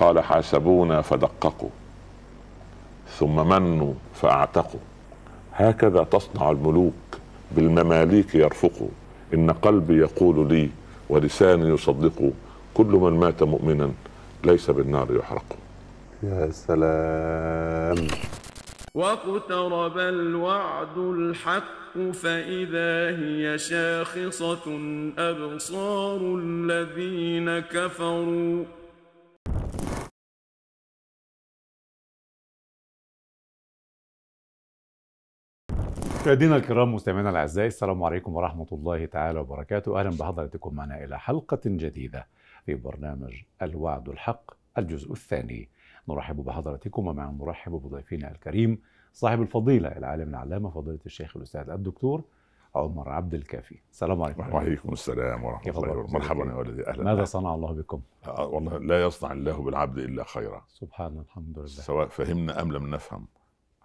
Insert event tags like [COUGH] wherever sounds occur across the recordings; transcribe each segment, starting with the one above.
قال حاسبونا فدققوا ثم منوا فاعتقوا هكذا تصنع الملوك بالمماليك يرفقوا ان قلبي يقول لي ولساني يصدق كل من مات مؤمنا ليس بالنار يحرق يا سلام واقترب الوعد الحق فإذا هي شاخصة أبصار الذين كفروا مشاهدينا الكرام مستمعينا الاعزاء السلام عليكم ورحمه الله تعالى وبركاته اهلا بحضراتكم معنا الى حلقه جديده في برنامج الوعد الحق الجزء الثاني نرحب بحضراتكم ومع نرحب بضيفنا الكريم صاحب الفضيله العالم العلامه فضيله الشيخ الاستاذ الدكتور عمر عبد الكافي السلام عليكم وعليكم السلام ورحمه الله وبركاته مرحبا يا ولدي اهلا ماذا صنع الله بكم آه، والله لا يصنع الله بالعبد الا خيرا سبحان الحمد لله سواء فهمنا ام لم نفهم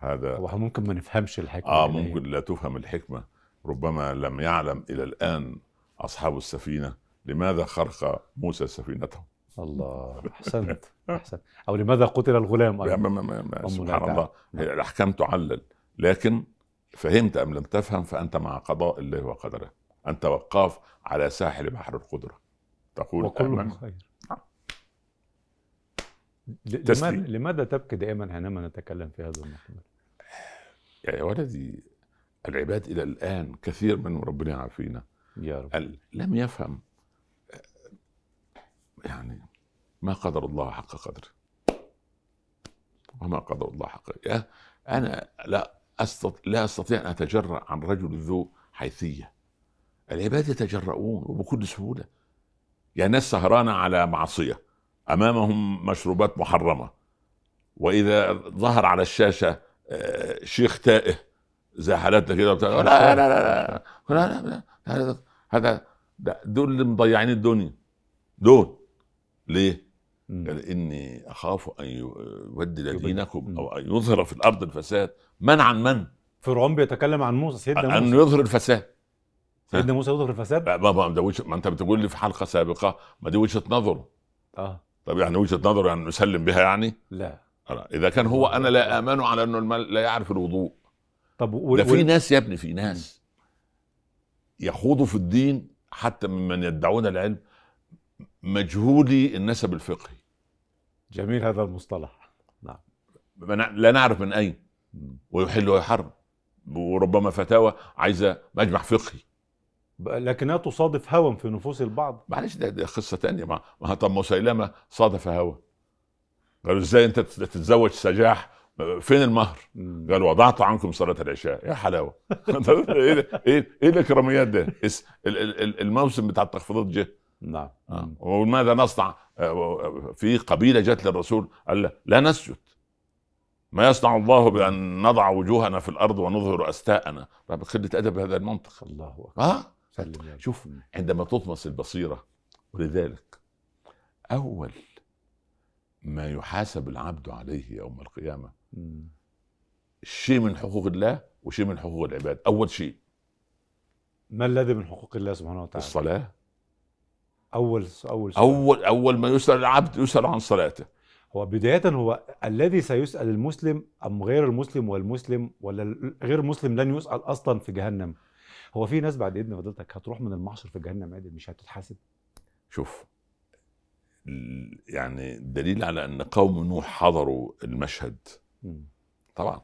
هذا طبعا ممكن ما نفهمش الحكمه اه يعني. ممكن لا تفهم الحكمه ربما لم يعلم الى الان اصحاب السفينه لماذا خرق موسى سفينته الله احسنت [LAUGHS] احسنت او لماذا قتل الغلام أيضا؟ ما ما ما سبحان الله نعم. الاحكام تعلل لكن فهمت ام لم تفهم فانت مع قضاء الله وقدره انت وقاف على ساحل بحر القدره تقول وكل خير نعم. لماذا تبكي دائما حينما نتكلم في هذا المحمل؟ يا يعني ولدي العباد الى الان كثير منهم ربنا يعافينا يا رب لم يفهم يعني ما قدر الله حق قدره وما قدر الله حق قدره انا لا استطيع لا استطيع ان اتجرا عن رجل ذو حيثيه العباد يتجرؤون وبكل سهوله يا ناس سهرانه على معصيه امامهم مشروبات محرمه واذا ظهر على الشاشه شيخ تائه زي حالاتنا كده لا لا لا لا لا لا هذا دول اللي مضيعين الدنيا دول ليه؟ قال اني اخاف ان يودي دينكم او ان يظهر في الارض الفساد من عن من؟ فرعون بيتكلم عن موسى سيدنا موسى انه يظهر الفساد سيدنا موسى يظهر الفساد؟ ما ما ده ما انت بتقول لي في حلقه سابقه ما دي وجهه نظره اه طب يعني وجهه نظره يعني نسلم بها يعني؟ لا اذا كان هو انا لا امانه على انه المال لا يعرف الوضوء طب و... ده في ناس يا ابني في ناس يخوضوا في الدين حتى ممن يدعون العلم مجهولي النسب الفقهي جميل هذا المصطلح نعم لا نعرف من اين ويحل ويحرم وربما فتاوى عايزه مجمع فقهي لكنها تصادف هوى في نفوس البعض معلش ده, ده قصه ثانيه ما طب مسيلمه صادف هوى قالوا ازاي انت تتزوج سجاح فين المهر؟ قال وضعت عنكم صلاة العشاء يا حلاوة [LAUGHS] إيه, ايه ايه الاكراميات ده؟ الموسم بتاع التخفيضات جه نعم آه. وماذا نصنع؟ آه، في قبيلة جت للرسول قال لا نسجد ما يصنع الله بأن نضع وجوهنا في الأرض ونظهر أستاءنا طب قلة أدب هذا المنطق الله أكبر آه؟ سلم شوف عندما تطمس البصيرة ولذلك أول ما يحاسب العبد عليه يوم القيامه شيء من حقوق الله وشيء من حقوق العباد اول شيء ما الذي من حقوق الله سبحانه وتعالى الصلاه اول اول سؤال. اول اول ما يسال العبد يسال عن صلاته هو بداية هو الذي سيسأل المسلم أم غير المسلم والمسلم ولا غير مسلم لن يسأل أصلا في جهنم هو في ناس بعد إذن فضلتك هتروح من المحشر في جهنم عادي مش هتتحاسب شوف يعني دليل على ان قوم نوح حضروا المشهد طبعا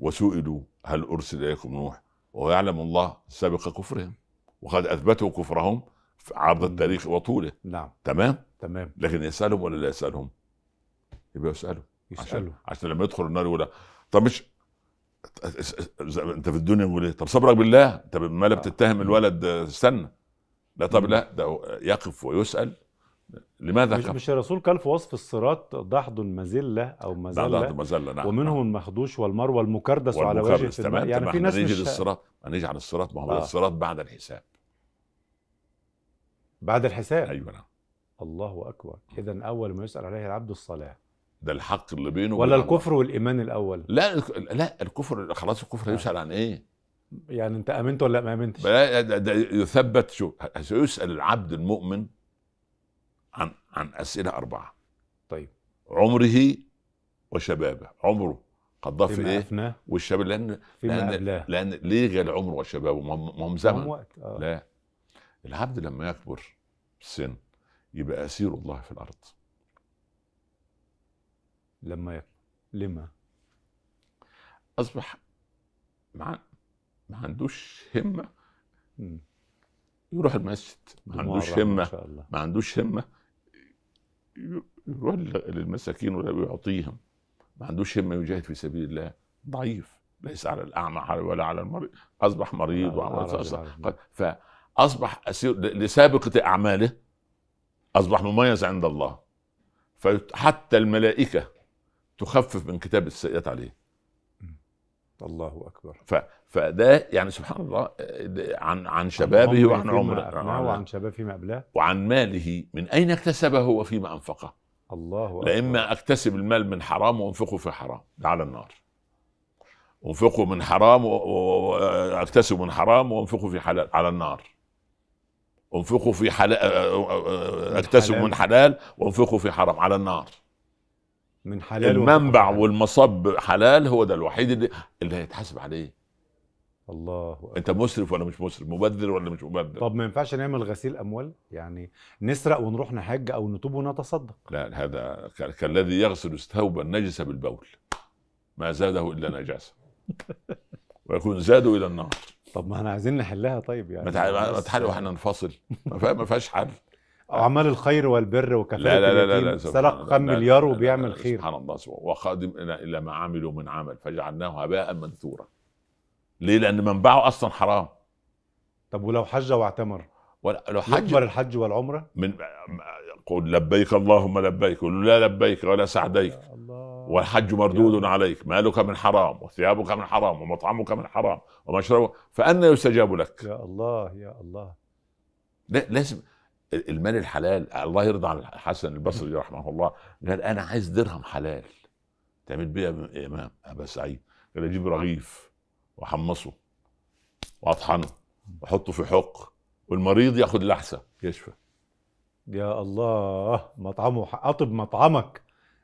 وسئلوا هل ارسل اليكم نوح ويعلم الله سبق كفرهم وقد اثبتوا كفرهم في عرض التاريخ وطوله نعم تمام تمام لكن يسالهم ولا لا يسالهم يبقى يسالوا يسالوا عشان, عشان لما يدخل النار يقول طب مش انت في الدنيا يقول ايه طب صبرك بالله طب ما لا آه. بتتهم الولد استنى لا طب لا ده يقف ويسال لماذا مش, مش الرسول قال في وصف الصراط دحض مزلة أو مزلة دحض مزلة نعم ومنهم المخدوش والمروى المكردس على وجه تمام يعني في ناس نيجي مش للصراط هنيجي على الصراط ما هو آه. الصراط بعد الحساب بعد الحساب ايوه نعم الله اكبر اذا اول ما يسال عليه العبد الصلاه ده الحق اللي بينه ولا الكفر والايمان الاول لا لا الكفر خلاص الكفر آه. يسأل عن ايه يعني انت امنت ولا ما امنتش ده, ده يثبت شو سيسأل العبد المؤمن عن عن اسئله اربعه طيب عمره وشبابه عمره قد ضاف ايه والشباب لان لان لان ليه غير عمره وشبابه ما هم زمن وقت. آه. لا العبد لما يكبر سن يبقى اسير الله في الارض لما يكبر لما اصبح مع ما عندوش همه يروح المسجد ما عندوش همه ما عندوش همه يروح للمساكين ولا بيعطيهم ما عندوش هم يجاهد في سبيل الله ضعيف ليس على الاعمى ولا على المريض اصبح مريض وعمل فاصبح اسير لسابقه اعماله اصبح مميز عند الله فحتى الملائكه تخفف من كتاب السيئات عليه الله اكبر ف... فده يعني سبحان الله آه، عن عن شبابه وعن عمره نعم وعن شبابه فيما ابلاه وعن ماله من اين اكتسبه وفيما انفقه الله اكبر لاما اما اكتسب المال من حرام وانفقه في حرام على النار انفقه من حرام واكتسب من حرام وانفقه في حلال على النار انفقه في حلال آه، اكتسب من حلال وانفقه في حرام على النار من حلال المنبع وحلال. والمصب حلال هو ده الوحيد اللي, اللي هيتحاسب عليه الله أكبر. انت مسرف ولا مش مسرف مبذر ولا مش مبذر طب ما ينفعش نعمل غسيل اموال يعني نسرق ونروح نحج او نتوب ونتصدق لا هذا كالذي يغسل الثوب النجس بالبول ما زاده الا نجاسه ويكون زادوا الى النار طب ما احنا عايزين نحلها طيب يعني ما تحل واحنا ننفصل ما فيهاش حل اعمال الخير والبر وكفاءه لا لا لا, لا, لا سرق كم مليار وبيعمل خير سبحان الله وخادم الى ما عملوا من عمل فجعلناه هباء منثورا ليه لان منبعه اصلا حرام طب ولو حج واعتمر ولو لو حج يكبر الحج والعمره من قل لبيك اللهم لبيك قل لا لبيك ولا سعديك والحج مردود عليك مالك من حرام وثيابك من حرام ومطعمك من حرام ومشربك فأنا يستجاب لك يا الله يا الله لازم المال الحلال الله يرضى عن الحسن البصري رحمه الله قال انا عايز درهم حلال تعمل بيه يا امام ابا سعيد قال اجيب رغيف واحمصه واطحنه واحطه في حق والمريض ياخد لحسه يشفى يا الله مطعمه اطب مطعمك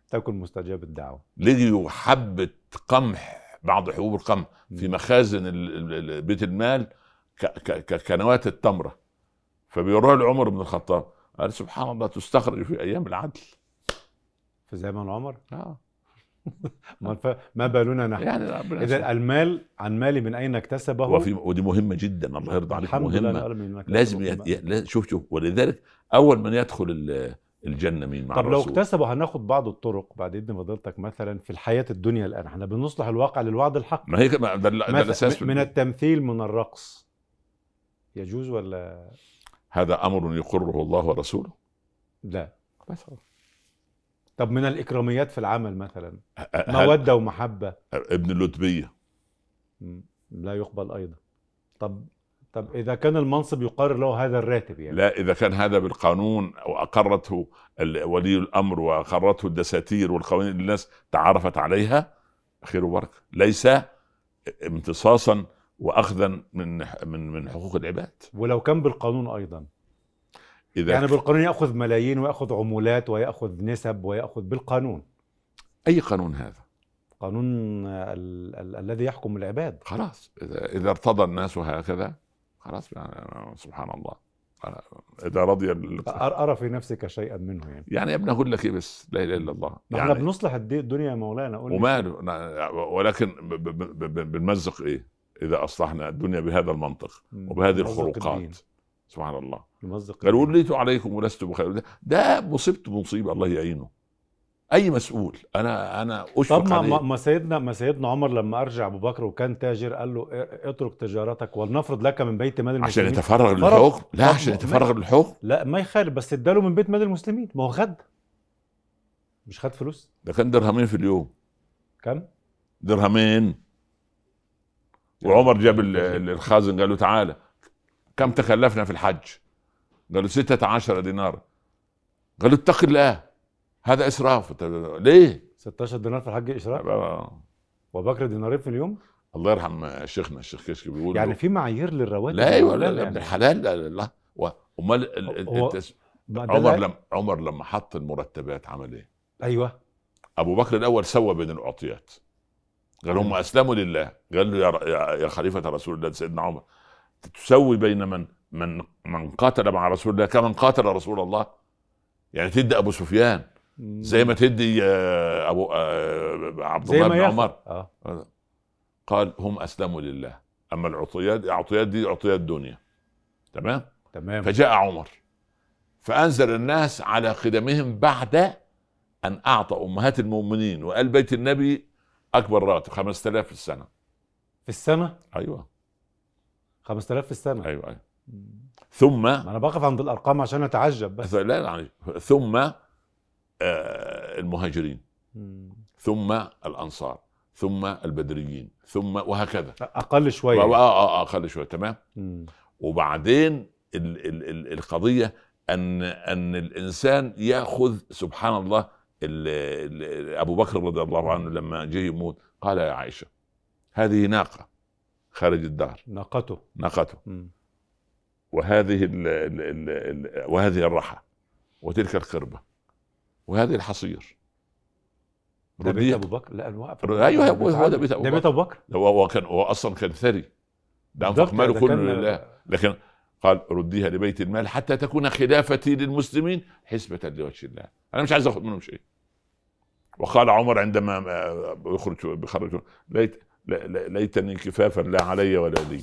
تكن مستجاب الدعوه لقيوا حبه قمح بعض حبوب القمح في مخازن بيت المال كنواه التمره فبيروح لعمر بن الخطاب قال سبحان الله تستخرج في ايام العدل في زمن عمر؟ اه [LAUGHS] ما بالنا نحن يعني اذا المال عن مالي من اين اكتسبه وفي ودي مهمه جدا الله يرضى عليك الحمد مهمه لله لازم يت... شوف شوف ولذلك اول من يدخل الجنه مين مع طب لو اكتسبوا هناخد بعض الطرق بعد اذن فضيلتك مثلا في الحياه الدنيا الان احنا بنصلح الواقع للوعد الحق ما هي ده, ده الاساس من التمثيل من الرقص يجوز ولا هذا امر يقره الله ورسوله لا مثلا طب من الاكراميات في العمل مثلا موده ومحبه ابن اللتبيه لا يقبل ايضا طب طب اذا كان المنصب يقرر له هذا الراتب يعني لا اذا كان هذا بالقانون واقرته ولي الامر واقرته الدساتير والقوانين اللي الناس تعرفت عليها خير وبركه ليس امتصاصا واخذا من من من حقوق العباد ولو كان بالقانون ايضا إذا يعني بالقانون ياخذ ملايين وياخذ عمولات وياخذ نسب وياخذ بالقانون اي قانون هذا قانون ال- ال- الذي يحكم العباد خلاص اذا اذا ارتضى الناس هكذا خلاص يعني، سبحان الله اذا رضي ارى في نفسك شيئا منه يعني يعني يا ابني اقول لك ايه بس لا اله الا الله يعني احنا بنصلح الدنيا يا مولانا قول وماله ولكن بنمزق ايه اذا اصلحنا الدنيا بهذا المنطق وبهذه الخروقات سبحان الله قال وليت عليكم ولست بخير ده مصبت مصيبه الله يعينه اي مسؤول انا انا اشفق طب ما, عليه. ما سيدنا ما سيدنا عمر لما ارجع ابو بكر وكان تاجر قال له اترك تجارتك ولنفرض لك من بيت مال المسلمين عشان يتفرغ للحكم لا عشان يتفرغ للحكم لا ما يخالف بس اداله من بيت مال المسلمين ما هو خد مش خد فلوس ده كان درهمين في اليوم كم درهمين يعني. وعمر جاب الخازن قال له تعالى كم تكلفنا في الحج قال له ستة عشر دينار قال له اتق الله هذا اسراف ليه 16 دينار في الحج اسراف وبكر دينارين في اليوم الله يرحم شيخنا الشيخ كشك بيقول يعني في معايير للرواتب لا ايوه لا, لا يعني. ابن الحلال لا لا امال عمر لما عمر لما حط المرتبات عمل ايه؟ ايوه ابو بكر الاول سوى بين الاعطيات قال هم اسلموا لله قال له يا يا خليفه رسول الله سيدنا عمر تسوي بين من من من قاتل مع رسول الله كمن قاتل رسول الله يعني تدي ابو سفيان زي ما تدي آه، ابو آه، عبد الله بن عمر آه. قال هم اسلموا لله اما العطيات العطيات دي عطيات دنيا تمام تمام فجاء عمر فانزل الناس على خدمهم بعد ان اعطى امهات المؤمنين وال بيت النبي اكبر راتب 5000 في السنه في السنه ايوه 5000 في السنه ايوه ايوه ثم انا بقف عند الارقام عشان اتعجب بس لا لا يعني ثم آه المهاجرين مم. ثم الانصار ثم البدريين ثم وهكذا اقل شويه اه اه اقل شويه تمام مم. وبعدين القضيه ان ان الانسان ياخذ سبحان الله ابو بكر رضي الله عنه لما جه يموت قال يا عائشه هذه ناقه خارج الدار ناقته ناقته وهذه الـ الـ الـ الـ وهذه الرحى وتلك القربه وهذه الحصير رضي ابو بكر لا الوقف ايوه هو بيت ابو بكر ده بيت ابو بكر هو كان هو اصلا كان ثري ده انفق ماله كله لله لكن قال رديها لبيت المال حتى تكون خلافتي للمسلمين حسبة لوجه الله أنا مش عايز أخذ منهم شيء وقال عمر عندما آه، آه، يخرج بخرج ليت ليتني كفافا لا علي ولا لي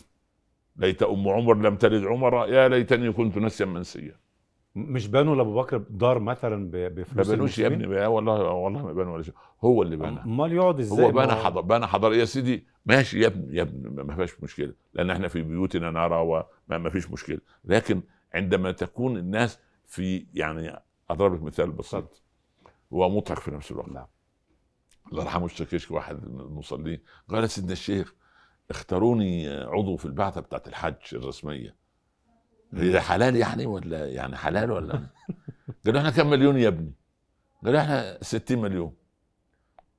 ليت ام عمر لم تلد عمر يا ليتني كنت نسيا منسيا مش بنوا لابو بكر دار مثلا بفلوس ما بنوش يا ابني والله والله ما بنوا ولا شيء هو اللي بنى امال يقعد ازاي هو بنى حضر بنى حضر يا سيدي ماشي يا ابني يا ابني ما فيهاش مشكله لان احنا في بيوتنا نرى وما فيش مشكله لكن عندما تكون الناس في يعني اضرب لك مثال بسيط هو مضحك في نفس الوقت نعم الله يرحمه الشيخ واحد من المصلين قال سيدنا الشيخ اختاروني عضو في البعثه بتاعت الحج الرسميه هي إيه، حلال يعني ولا يعني حلال ولا [LAUGHS] قال له احنا كم مليون يا ابني قال له احنا 60 مليون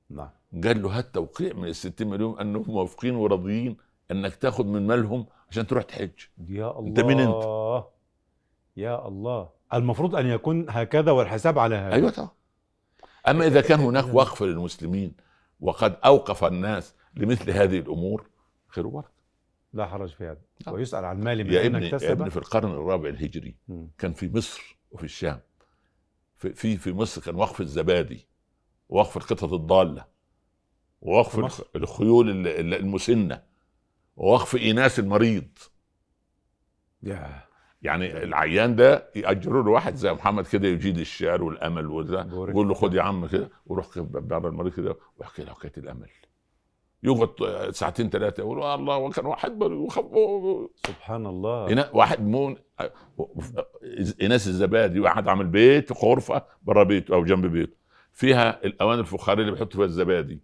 نعم قال له هات توقيع من ال 60 مليون انهم موافقين وراضيين انك تاخد من مالهم عشان تروح تحج يا الله انت مين انت؟ يا الله المفروض ان يكون هكذا والحساب على هذا ايوه طبعا اما اذا كان هناك وقف للمسلمين وقد اوقف الناس لمثل هذه الامور خير وبركه لا حرج في هذا آه. ويسأل عن مال من يا ابني يا ابني في القرن الرابع الهجري كان في مصر وفي الشام في في, في مصر كان وقف الزبادي ووقف القطط الضالة ووقف الخيول المسنة ووقف ايناس المريض يا يعني العيان ده يأجروا له واحد زي محمد كده يجيد الشعر والامل وده يقول له خد يا عم كده وروح بره المريض كده واحكي له حكايه الامل يقعد آه، ساعتين ثلاثه يقول آه، الله وكان واحد سبحان الله واحد مون آه، اناس الزبادي واحد عامل بيت غرفه بره بيته او جنب بيته فيها الاواني الفخاريه اللي بيحطوا فيها الزبادي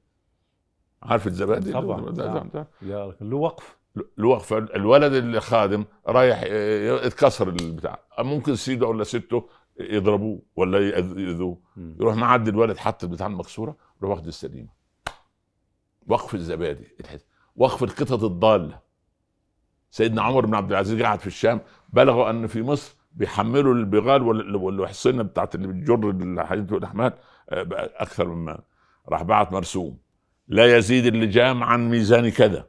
عارف الزبادي طبعا يا له وقف له وقف الولد الخادم رايح اتكسر البتاع ممكن سيده ولا سته يضربوه ولا يأذوه يروح معدي الولد حط البتاع المكسوره يروح واخد السليمه وقف الزبادي وقف القطط الضاله سيدنا عمر بن عبد العزيز قاعد في الشام بلغوا ان في مصر بيحملوا البغال والحصينه بتاعت اللي بتجر الحديد والاحمال آه، اكثر مما راح بعت مرسوم لا يزيد اللجام عن ميزان كذا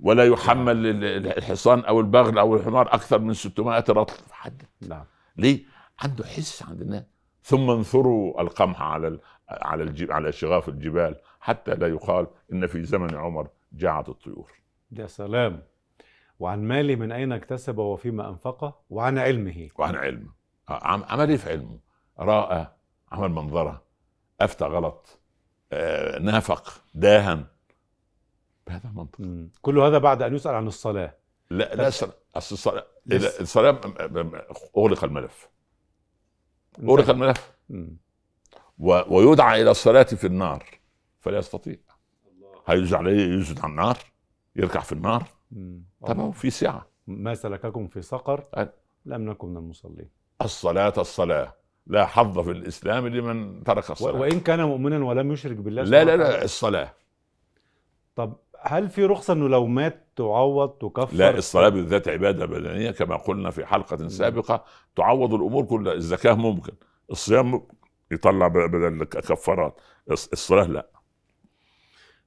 ولا يحمل الحصان او البغل او الحمار اكثر من 600 رطل حد نعم ليه؟ عنده حس عند الناس ثم انثروا القمح على على الـ على شغاف الجبال حتى لا يقال ان في زمن عمر جاعت الطيور يا سلام وعن ماله من اين اكتسبه وفيما انفقه وعن علمه وعن علمه آه، عمل ايه في علمه راى عمل منظره افتى غلط آه، نافق داهن بهذا المنطق كل هذا بعد ان يسال عن الصلاه لا لا طيب. اصل الصلاه الصلاه اغلق الملف اغلق الملف مم. ويدعى الى الصلاه في النار فلا يستطيع هيجوز عليه يوجد على النار يركع في النار طبعا في سعه ما سلككم في سقر أه. لم نكن من المصلين الصلاة الصلاة لا حظ في الإسلام لمن ترك الصلاة وإن كان مؤمنا ولم يشرك بالله لا لا لا الصلاة طب هل في رخصة أنه لو مات تعوض تكفر لا الصلاة بالذات عبادة بدنية كما قلنا في حلقة سابقة تعوض الأمور كلها الزكاة ممكن الصيام يطلع بدل الكفارات الصلاة لا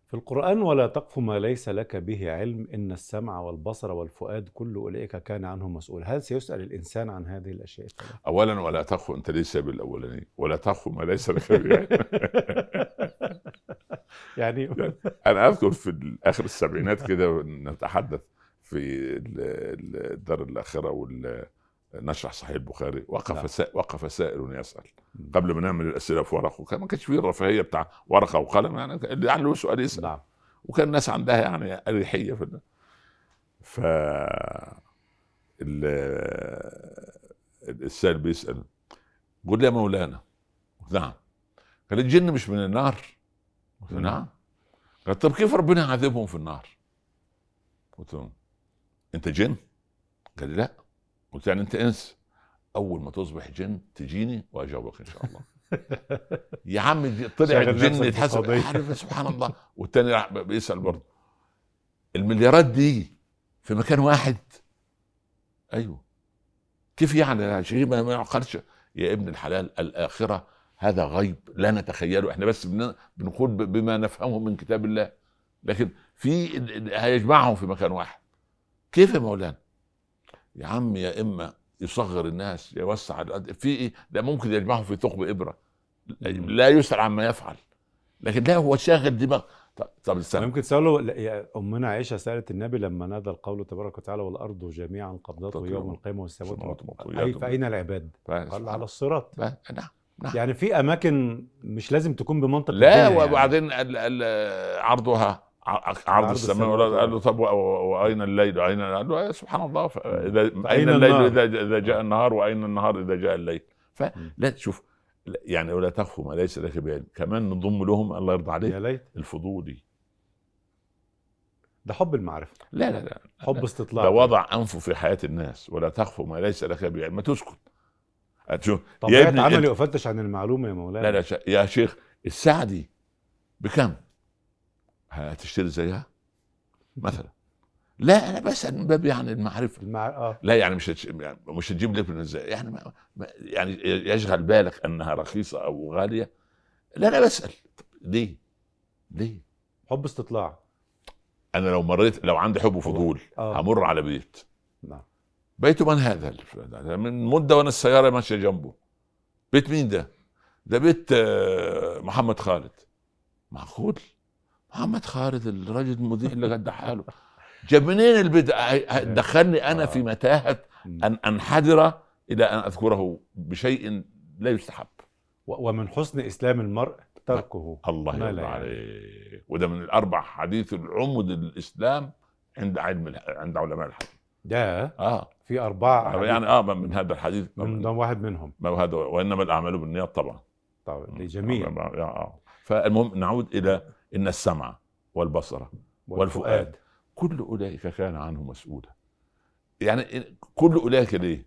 في القرآن ولا تقف ما ليس لك به علم إن السمع والبصر والفؤاد كل أولئك كان عنه مسؤول هل سيسأل الإنسان عن هذه الأشياء أولا ولا تقف أنت ليس بالأولاني ولا تقف ما ليس لك به علم [LAUGHS] يعني, [LAUGHS] يعني أنا أذكر في آخر السبعينات كده نتحدث في الدار الآخرة وال نشرح صحيح البخاري وقف نعم. سا... وقف سائل يسال قبل ما نعمل الاسئله في ورق وكان ما كانش فيه الرفاهيه بتاع ورقه وقلم يعني اللي عنده سؤال يسال نعم. وكان الناس عندها يعني اريحيه في ده. ف السائل بيسال قل يا مولانا نعم قال الجن مش من النار قلت نعم قال طب كيف ربنا يعذبهم في النار قلت له انت جن قال لي لا قلت يعني انت انس اول ما تصبح جن تجيني واجاوبك ان شاء الله [LAUGHS] يا عم طلع الجن يتحسب سبحان الله والتاني بيسال برضه المليارات دي في مكان واحد ايوه كيف يعني شيء ما يعقلش يا ابن الحلال الاخره هذا غيب لا نتخيله احنا بس بنقول بما نفهمه من كتاب الله لكن في هيجمعهم في مكان واحد كيف يا مولانا يا عم يا اما يصغر الناس يوسع في ايه ده ممكن يجمعهم في ثقب ابره لا يسأل عما يفعل لكن لا هو شاغل دماغ طب استنى ممكن تسأله أمنا عائشة سألت النبي لما نادى القول تبارك وتعالى والأرض جميعا قبضته يوم القيامة والسماوات أي فأين العباد؟ قال على الصراط نعم نعم. يعني في أماكن مش لازم تكون بمنطق لا يعني. وبعدين يعني. عرضها عرض السماء قال له طب واين الليل اين قال له إيه، سبحان الله اذا اين الليل اذا اذا جاء نعم. النهار واين النهار اذا جاء الليل فلا تشوف يعني ولا تخفوا ما ليس لك بعلم كمان نضم لهم الله يرضى عليك يا ليت الفضولي ده حب المعرفه لا لا لا حب استطلاع ده وضع انفه في حياه الناس ولا تخفوا ما ليس لك بعلم ما تسكت هتشوف طب يا ابني عملي وافتش عن المعلومه يا مولانا لا لا يا شيخ السعدي بكم؟ هتشتري زيها مثلا لا انا بسال من باب يعني المعرفه المع... آه. لا يعني مش هتش... يعني مش هتجيب من ازاي يعني ما... يعني يشغل بالك انها رخيصه او غاليه لا انا بسال ليه ليه حب استطلاع انا لو مريت لو عندي حب وفضول آه. همر على بيت نعم بيت من هذا من مده وانا السياره ماشيه جنبه بيت مين ده ده بيت آه، محمد خالد معقول آه، محمد خالد الراجل المذيع اللي قد حاله جاب منين البدء دخلني انا في آه. متاهه ان انحدر الى ان اذكره بشيء لا يستحب ومن حسن اسلام المرء تركه الله يرضى عليك وده من الاربع حديث العمد الاسلام عند علم عند علماء الحديث ده اه في اربعه يعني اه من هذا الحديث من ده واحد منهم ما هذا وانما الاعمال بالنيات طبعا طبعا جميل آه،, آه. فالمهم نعود الى إن السمع والبصر والفؤاد كل أولئك كان عنه مسؤولا يعني كل أولئك ليه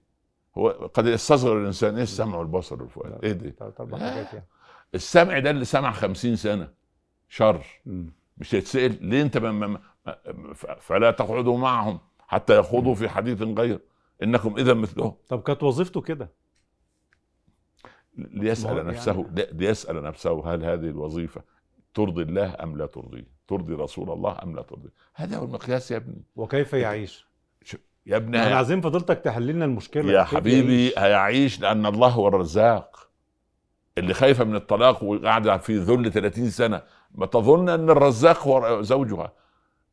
هو قد يستصغر الإنسان إيه السمع والبصر والفؤاد إيه ده؟ آه. يعني. السمع ده اللي سمع خمسين سنة شر مش هيتسأل ليه أنت فلا تقعدوا معهم حتى يخوضوا في حديث غير انكم اذا مثلهم طب كانت وظيفته كده ليسال نفسه يعني. ليسال نفسه هل هذه الوظيفه ترضي الله ام لا ترضيه ترضي رسول الله ام لا ترضيه هذا هو المقياس يا ابني وكيف يعيش يا ابني احنا عايزين فضيلتك تحل لنا المشكله يا حبيبي يعيش. هيعيش لان الله هو الرزاق اللي خايفه من الطلاق وقاعده في ذل 30 سنه ما تظن ان الرزاق هو زوجها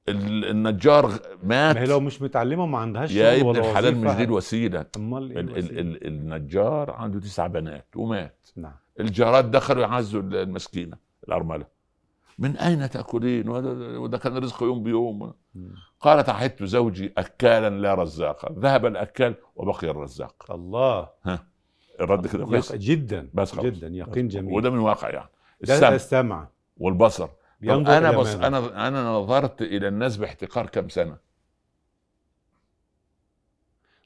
النجار مات ما هي لو مش متعلمه ما عندهاش يا ابن الحلال مش دي الوسيله امال ايه ال- ال- ال- النجار عنده تسع بنات ومات نعم الجارات دخلوا يعزوا المسكينه الارمله من أين تأكلين وده كان رزقه يوم بيوم قالت عهدت زوجي أكالا لا رزاقا ذهب الأكال وبقي الرزاق الله ها الرد كده كويس جدا بس خلص. جدا يقين جميل وده من واقع يعني السمع, السمع والبصر انا بص انا انا نظرت الى الناس باحتقار كم سنه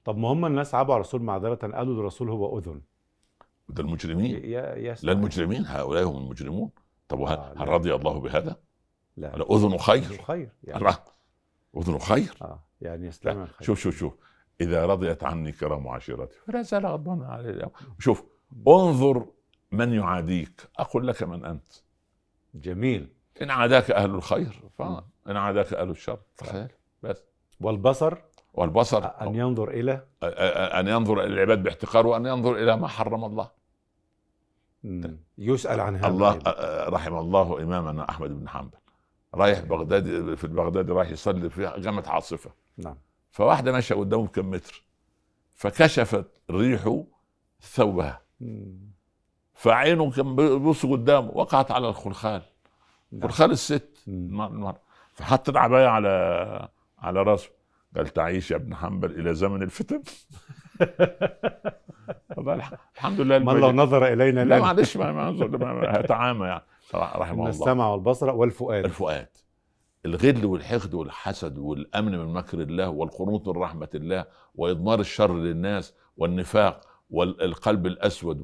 طب ما هم الناس عبوا على الرسول معذره قالوا الرسول هو اذن ده المجرمين يا يا لا المجرمين هؤلاء هم المجرمون طب وهل آه هل رضي الله بهذا؟ لا أنا أذن خير خير يعني نعم. أذن خير آه يعني يستمع خير شوف شوف شوف إذا رضيت عني كرام عشيرتي فلا زال غضبان علي اليوم شوف انظر من يعاديك أقول لك من أنت جميل إن عاداك أهل الخير فإن عاداك أهل الشر تخيل بس والبصر والبصر أن ينظر إلى أن ينظر إلى العباد باحتقار وأن ينظر إلى ما حرم الله يسأل عن هذا الله رحم الله إمامنا أحمد بن حنبل رايح بغداد في بغداد رايح يصلي في جامعة عاصفة نعم فواحدة ماشية قدامه بكم متر فكشفت ريحه ثوبها فعينه كان بيبص قدامه وقعت على الخلخال نعم. خلخال الست المرأة فحط العباية على على راسه قال تعيش يا ابن حنبل إلى زمن الفتن [LAUGHS] [LAUGHS] الحمد لله من لو نظر الينا لا معلش ما هتعامى يعني رحمه الله السمع والبصر والفؤاد الفؤاد الغل والحقد والحسد والامن من مكر الله والقنوط من رحمه الله واضمار الشر للناس والنفاق والقلب الاسود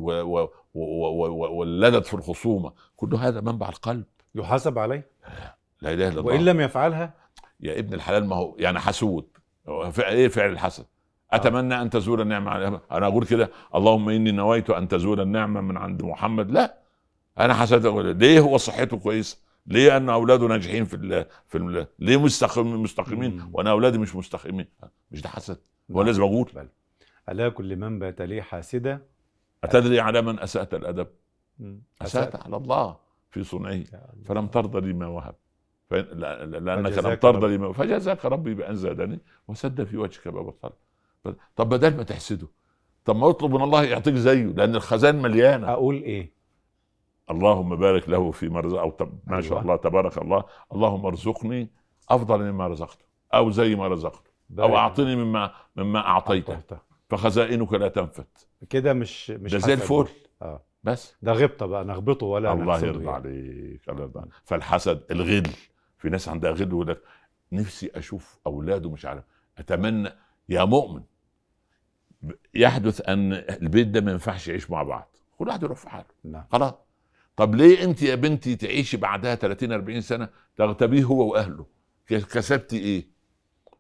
واللدد في الخصومه كل هذا منبع القلب يحاسب عليه لا اله الا الله وان لم يفعلها يا ابن الحلال ما هو يعني حسود ايه فعل الحسد اتمنى ان تزول النعمه انا اقول كده اللهم اني نويت ان تزول النعمه من عند محمد لا انا حسيت ليه هو صحته كويسه ليه ان اولاده ناجحين في الـ في الـ ليه مستقيم مستقيمين وانا اولادي مش مستقيمين مش ده حسد هو نعم. لازم اقول الا كل من بات لي حاسدا اتدري على من اسات الادب اسات على الله في صنعه فلم ترضى لي ما وهب لانك لم ترضى لي ما فجزاك ربي بان زادني وسد في وجهك باب الطلب طب بدل ما تحسده طب ما اطلب من الله يعطيك زيه لان الخزان مليانه اقول ايه اللهم بارك له في مرزق او طب ما شاء أيوة. الله تبارك الله اللهم ارزقني افضل مما رزقته او زي ما رزقته او اعطني مما مما اعطيته فخزائنك لا تنفت كده مش مش ده زي الفل اه بس ده غبطه بقى نغبطه ولا الله يرضى يعني. عليك الله يرضى عليك فالحسد الغل في ناس عندها غل يقول لك نفسي اشوف اولاده مش عارف اتمنى يا مؤمن يحدث ان البيت ده ما ينفعش يعيش مع بعض كل واحد يروح في حاله نعم. خلاص طب ليه انت يا بنتي تعيشي بعدها 30 40 سنه تغتبيه هو واهله كسبتي ايه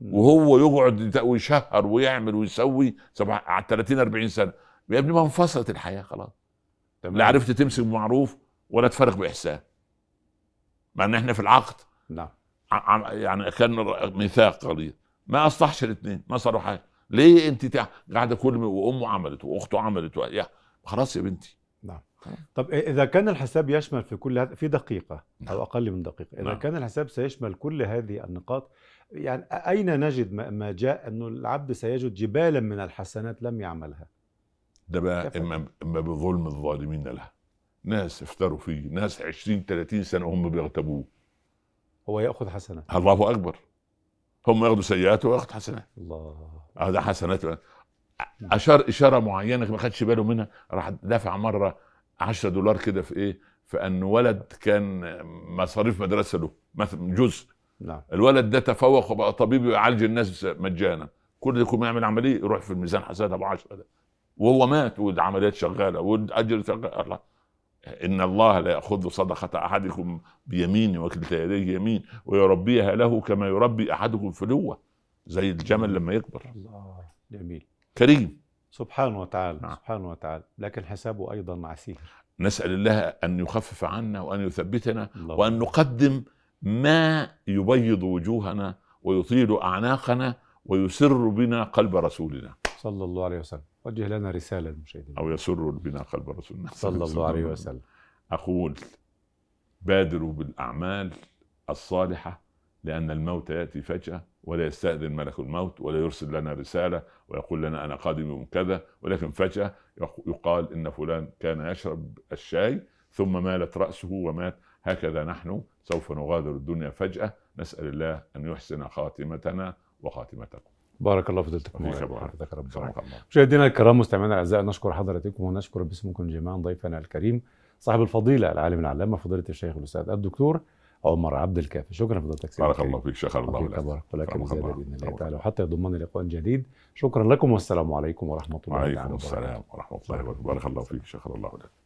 نعم. وهو يقعد ويشهر ويعمل ويسوي سبع على 30 40 سنه يا ابني ما انفصلت الحياه خلاص تمام. لا نعم. عرفت تمسك بمعروف ولا تفرق باحسان مع ان احنا في العقد نعم يعني كان ميثاق غليظ ما اصلحش الاثنين ما صاروا حاجه ليه انت قاعده كل وامه عملت واخته عملت يا خلاص يا بنتي نعم طب اذا كان الحساب يشمل في كل هذا في دقيقه نعم. او اقل من دقيقه اذا نعم. كان الحساب سيشمل كل هذه النقاط يعني اين نجد ما جاء انه العبد سيجد جبالا من الحسنات لم يعملها ده بقى اما اما بظلم الظالمين لها ناس افتروا فيه ناس 20 30 سنه هم بيغتابوه هو ياخذ حسنات الله اكبر هم ياخدوا سيئاته وياخدوا حسنات الله ده حسنات اشار اشاره معينه ما خدش باله منها راح دافع مره 10 دولار كده في ايه في ان ولد كان مصاريف مدرسه له مثلا جزء نعم الولد ده تفوق وبقى طبيب يعالج الناس مجانا كل اللي يكون يعمل عمليه يروح في الميزان حسنات ابو 10 ده وهو مات والعمليات شغاله والاجر شغال الله ان الله لا ياخذ صدقه احدكم بيمين وكلتا يديه يمين ويربيها له كما يربي احدكم فلوه زي الجمل لما يكبر الله جميل كريم سبحانه وتعالى نعم. سبحانه وتعالى لكن حسابه ايضا عسير نسال الله ان يخفف عنا وان يثبتنا الله. وان نقدم ما يبيض وجوهنا ويطيل اعناقنا ويسر بنا قلب رسولنا صلى الله عليه وسلم وجه لنا رسالة للمشاهدين أو يسر بنا قلب رسول الله صلى الله عليه وسلم أقول بادروا بالأعمال الصالحة لأن الموت يأتي فجأة ولا يستأذن ملك الموت ولا يرسل لنا رسالة ويقول لنا أنا قادم يوم كذا ولكن فجأة يقال إن فلان كان يشرب الشاي ثم مالت رأسه ومات هكذا نحن سوف نغادر الدنيا فجأة نسأل الله أن يحسن خاتمتنا وخاتمتكم بارك الله في فضيلتكم وحفظك رب مشاهدينا الكرام مستمعينا الاعزاء نشكر حضراتكم ونشكر باسمكم جميعا ضيفنا الكريم صاحب الفضيله العالم العلامه فضيله الشيخ الاستاذ الدكتور عمر عبد الكافي شكرا لفضيلتك سيدي بارك الله فيك شيخ الله فيك بارك لك بزياده باذن الله تعالى وحتى يضمنا لقاء جديد شكرا لكم والسلام عليكم ورحمه الله وبركاته وعليكم السلام ورحمه الله وبركاته بارك الله فيك شيخ الله